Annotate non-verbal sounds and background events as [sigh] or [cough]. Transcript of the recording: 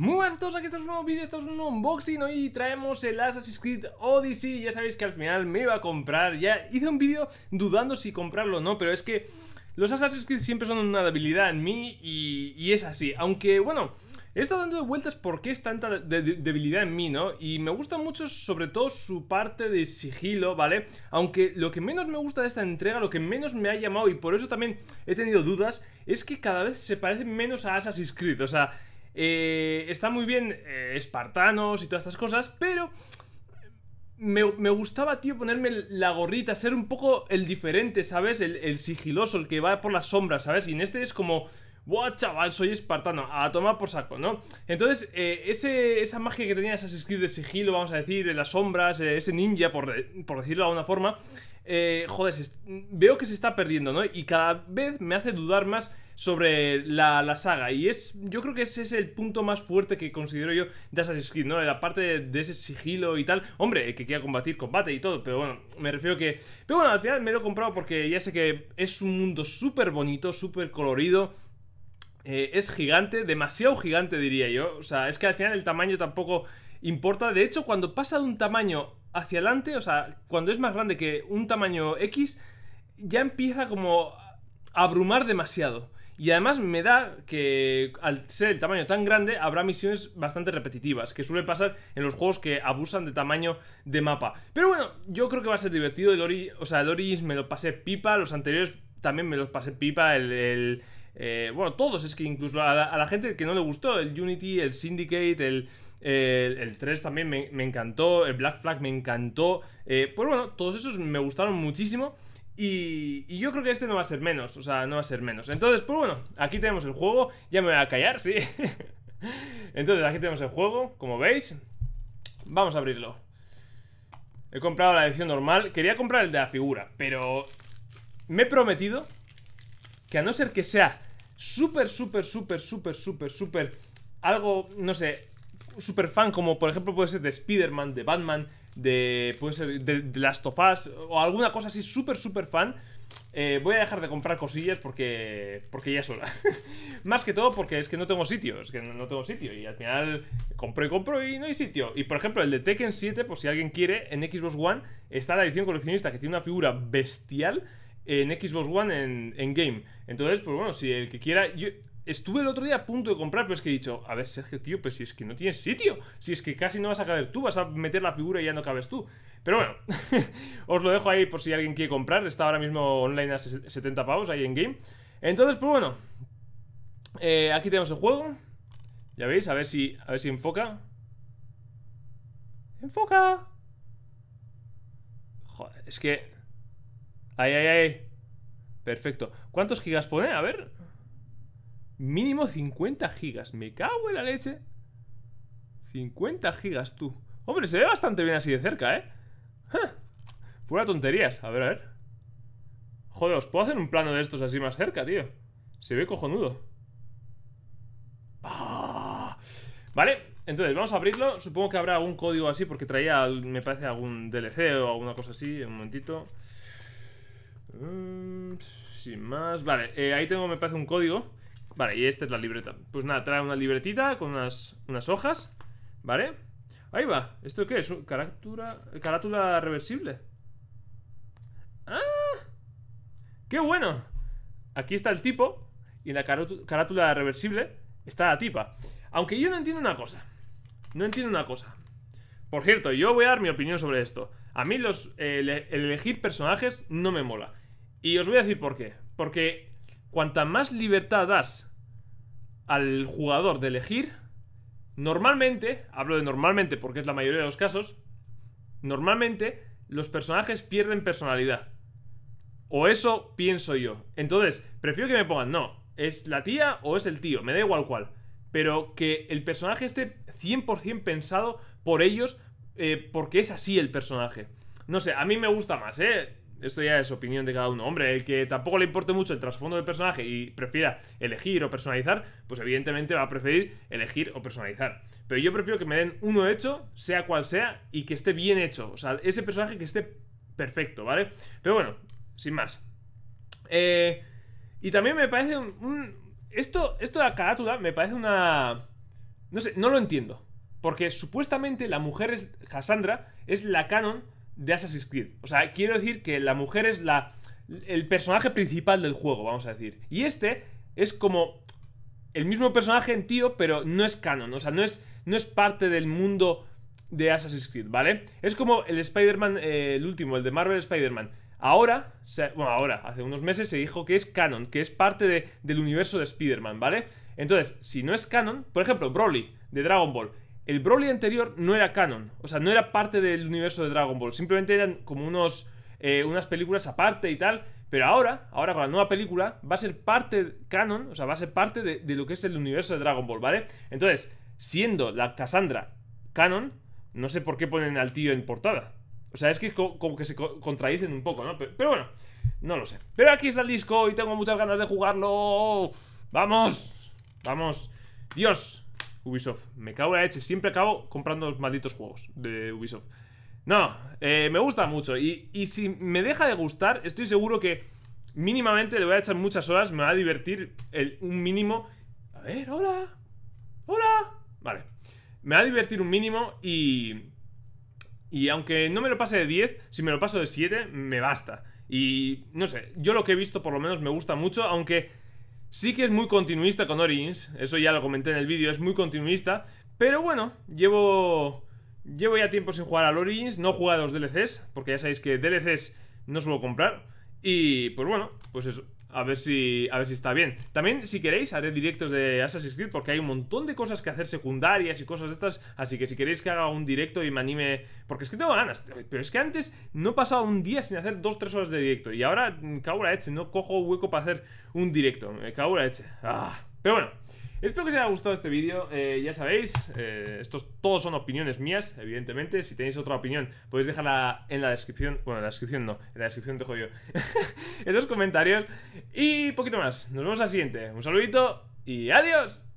Muy buenas a todos, aquí estamos en un nuevo vídeo, estamos en un unboxing Hoy traemos el Assassin's Creed Odyssey Ya sabéis que al final me iba a comprar Ya hice un vídeo dudando si comprarlo o no Pero es que los Assassin's Creed siempre son una debilidad en mí Y, y es así, aunque bueno He estado dando vueltas por qué es tanta debilidad en mí, ¿no? Y me gusta mucho sobre todo su parte de sigilo, ¿vale? Aunque lo que menos me gusta de esta entrega, lo que menos me ha llamado y por eso también he tenido dudas, es que cada vez se parece menos a Assassin's Creed. O sea, eh, está muy bien eh, espartanos y todas estas cosas, pero me, gustaba, tío, ponerme la gorrita, ser un poco el diferente, ¿sabes? El, sigiloso, el que va por las sombras, ¿sabes? Y en este es como... ¡Buah, chaval! Soy espartano. A tomar por saco, ¿no? Entonces, eh, esa magia que tenía esas Creed de sigilo, vamos a decir, en las sombras, eh, ese ninja, por, decirlo de alguna forma, eh, joder, veo que se está perdiendo, ¿no? Y cada vez me hace dudar más sobre la, saga. Y es, yo creo que ese es el punto más fuerte que considero yo de Assassin's Creed, ¿no? La parte de, ese sigilo y tal. Hombre, que quiera combatir, combate y todo, pero bueno, me refiero que... Pero bueno, al final me lo he comprado porque ya sé que es un mundo súper bonito, súper colorido. Eh, es gigante, demasiado gigante diría yo. O sea, es que al final el tamaño tampoco importa. De hecho, cuando pasa de un tamaño hacia adelante, o sea, cuando es más grande que un tamaño X, ya empieza como a abrumar demasiado. Y además me da que al ser el tamaño tan grande habrá misiones bastante repetitivas, que suele pasar en los juegos que abusan de tamaño de mapa. Pero bueno, yo creo que va a ser divertido. El o sea, me lo pasé pipa, los anteriores también me los pasé pipa, el, eh, bueno, todos, es que incluso a la, gente que no le gustó, el Unity, el Syndicate, el, el 3 también me, encantó, el Black Flag me encantó, eh, pues bueno, todos esos me gustaron muchísimo y, yo creo que este no va a ser menos, o sea, no va a ser menos. Entonces, pues bueno, aquí tenemos el juego. Ya me voy a callar, sí. [laughs] Entonces, aquí tenemos el juego, como veis. Vamos a abrirlo. He comprado la edición normal. Quería comprar el de la figura, pero me he prometido que a no ser que sea súper, súper, súper, súper, súper, súper, algo, no sé, super fan, como por ejemplo puede ser de Spider-Man, de Batman, de, puede ser de, Last of Us o alguna cosa así, súper, súper fan, eh, voy a dejar de comprar cosillas porque, porque ya es hora. [laughs] Más que todo porque es que no tengo sitio, es que no, tengo sitio y al final compro y compro y no hay sitio. Y por ejemplo, el de Tekken 7, pues si alguien quiere, en Xbox One está la edición coleccionista que tiene una figura bestial en Xbox One en, en game. Entonces, pues bueno, si el que quiera... Yo, estuve el otro día a punto de comprar, pero es que he dicho, a ver, Sergio, tío, pero si es que no tienes sitio, si es que casi no vas a caber tú, vas a meter la figura y ya no cabes tú. Pero bueno, [laughs] os lo dejo ahí por si alguien quiere comprar, está ahora mismo online a 70 pavos ahí en game. Entonces, pues bueno, eh, aquí tenemos el juego. Ya veis, a ver si, a ver si enfoca. ¡Enfoca! Joder, es que... ¡Ay, ay, ay! Perfecto. ¿Cuántos gigas pone? A ver... Mínimo 50 gigas. Me cago en la leche. 50 gigas, tú. Hombre, se ve bastante bien así de cerca, ¿eh? Fuera tonterías. A ver, a ver. Joder, os puedo hacer un plano de estos así más cerca, tío. Se ve cojonudo. Vale, entonces vamos a abrirlo. Supongo que habrá algún código así porque traía, me parece, algún DLC o alguna cosa así. Un momentito. Mm, sin más. Vale, eh, ahí tengo, me parece, un código. Vale, y esta es la libreta Pues nada, trae una libretita con unas, hojas ¿Vale? Ahí va, ¿esto qué es? ¿Carátula, carátula reversible? ¡Ah! ¡Qué bueno! Aquí está el tipo Y en la carátula reversible está la tipa Aunque yo no entiendo una cosa No entiendo una cosa Por cierto, yo voy a dar mi opinión sobre esto A mí los, el elegir personajes no me mola Y os voy a decir por qué Porque cuanta más libertad das al jugador de elegir. Normalmente, hablo de normalmente porque es la mayoría de los casos, normalmente los personajes pierden personalidad. O eso pienso yo. Entonces, prefiero que me pongan, no, es la tía o es el tío, me da igual cual, Pero que el personaje esté 100% pensado por ellos, eh, porque es así el personaje. No sé, a mí me gusta más, ¿eh? esto ya es opinión de cada uno. Hombre, el que tampoco le importe mucho el trasfondo del personaje y prefiera elegir o personalizar, pues evidentemente va a preferir elegir o personalizar. Pero yo prefiero que me den uno hecho, sea cual sea, y que esté bien hecho. O sea, ese personaje que esté perfecto, ¿vale? Pero bueno, sin más. Eh, y también me parece un, esto, esto de la carátula me parece una... No sé, no lo entiendo. Porque supuestamente la mujer es, Cassandra es la canon de Assassin's Creed. O sea, quiero decir que la mujer es la el personaje principal del juego, vamos a decir. Y este es como el mismo personaje en tío, pero no es canon, o sea, no es, no es parte del mundo de Assassin's Creed, ¿vale? Es como el Spider-Man, eh, el último, el de Marvel Spider-Man. Ahora, bueno, ahora, hace unos meses se dijo que es canon, que es parte del universo de Spider-Man, ¿vale? Entonces, si no es canon, por ejemplo, Broly de Dragon Ball, el Broly anterior no era canon, o sea, no era parte del universo de Dragon Ball, simplemente eran como unos, eh, unas películas aparte y tal, pero ahora, ahora con la nueva película, va a ser parte canon, o sea, va a ser parte de, lo que es el universo de Dragon Ball, ¿vale? Entonces, siendo la Cassandra canon, no sé por qué ponen al tío en portada. O sea, es que como que se contradicen un poco, ¿no? Pero, pero bueno, no lo sé. Pero aquí está el disco y tengo muchas ganas de jugarlo. ¡Vamos! ¡Vamos! ¡Dios! Ubisoft. Me cago en la Siempre acabo comprando los malditos juegos de Ubisoft. No, eh, me gusta mucho. Y, si me deja de gustar, estoy seguro que mínimamente le voy a echar muchas horas. Me va a divertir el, un mínimo. A ver, hola. Hola. Vale. Me va a divertir un mínimo y... Y aunque no me lo pase de 10, si me lo paso de 7, me basta. Y no sé, yo lo que he visto por lo menos me gusta mucho, aunque Sí que es muy continuista con Origins, eso ya lo comenté en el vídeo, es muy continuista, pero bueno, llevo llevo ya tiempo sin jugar al Origins, no he jugado a los DLCs, porque ya sabéis que DLCs no suelo comprar, y pues bueno, pues eso. A ver si, a ver si está bien. También, si queréis, haré directos de Assassin's Creed porque hay un montón de cosas que hacer secundarias y cosas de estas. Así que si queréis que haga un directo y me anime... Porque es que tengo ganas. Pero es que antes no he pasado un día sin hacer 2-3 horas de directo. Y ahora, mm, la Eche, no cojo hueco para hacer un directo. la Eche. Ah. Pero bueno... Espero que os haya gustado este vídeo, eh, ya sabéis, eh, estos todos son opiniones mías, evidentemente, si tenéis otra opinión podéis dejarla en la descripción, bueno, en la descripción no, en la descripción dejo yo, [laughs] en los comentarios y poquito más, nos vemos al siguiente, un saludito y adiós.